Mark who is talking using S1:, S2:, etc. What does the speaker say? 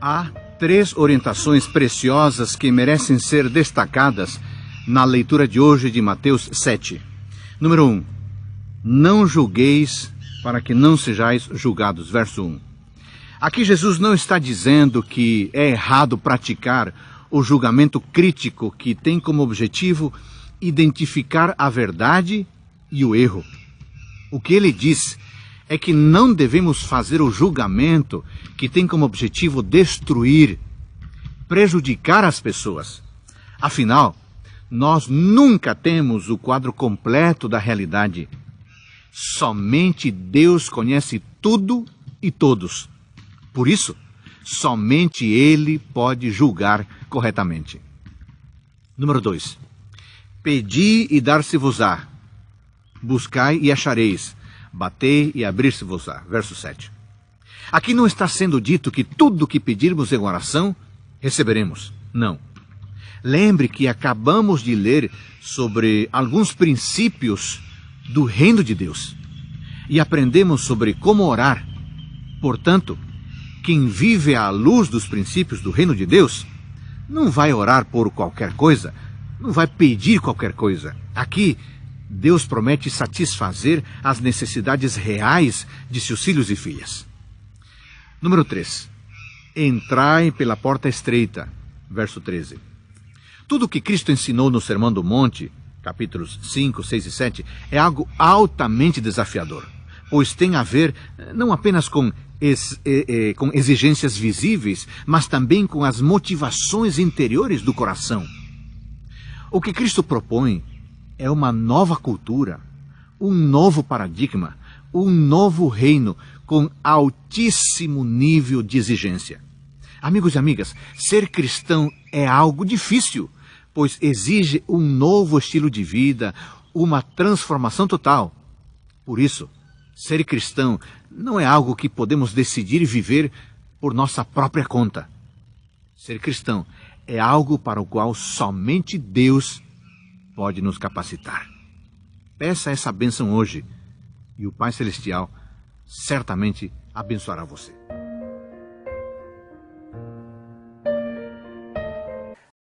S1: Há três orientações preciosas que merecem ser destacadas na leitura de hoje de Mateus 7. Número 1. Não julgueis para que não sejais julgados. Verso 1. Aqui Jesus não está dizendo que é errado praticar o julgamento crítico que tem como objetivo identificar a verdade e o erro. O que ele diz é que não devemos fazer o julgamento que tem como objetivo destruir, prejudicar as pessoas. Afinal, nós nunca temos o quadro completo da realidade. Somente Deus conhece tudo e todos. Por isso, somente Ele pode julgar corretamente. Número 2. Pedi e dar-se-vos-á. Buscai e achareis Batei e abrir-se-vos-á. Verso 7. Aqui não está sendo dito que tudo o que pedirmos em oração receberemos. Não. Lembre que acabamos de ler sobre alguns princípios do reino de Deus e aprendemos sobre como orar. Portanto, quem vive à luz dos princípios do reino de Deus não vai orar por qualquer coisa, não vai pedir qualquer coisa. Aqui Deus promete satisfazer as necessidades reais de seus filhos e filhas. Número 3. Entrai pela porta estreita. Verso 13. Tudo o que Cristo ensinou no Sermão do Monte, capítulos 5, 6 e 7, é algo altamente desafiador, pois tem a ver eh, não apenas com, ex, eh, eh, com exigências visíveis, mas também com as motivações interiores do coração. O que Cristo propõe é uma nova cultura, um novo paradigma, um novo reino com altíssimo nível de exigência. Amigos e amigas, ser cristão é algo difícil, pois exige um novo estilo de vida, uma transformação total. Por isso, ser cristão não é algo que podemos decidir viver por nossa própria conta. Ser cristão é algo para o qual somente Deus pode nos capacitar. Peça essa bênção hoje e o Pai Celestial certamente abençoará você.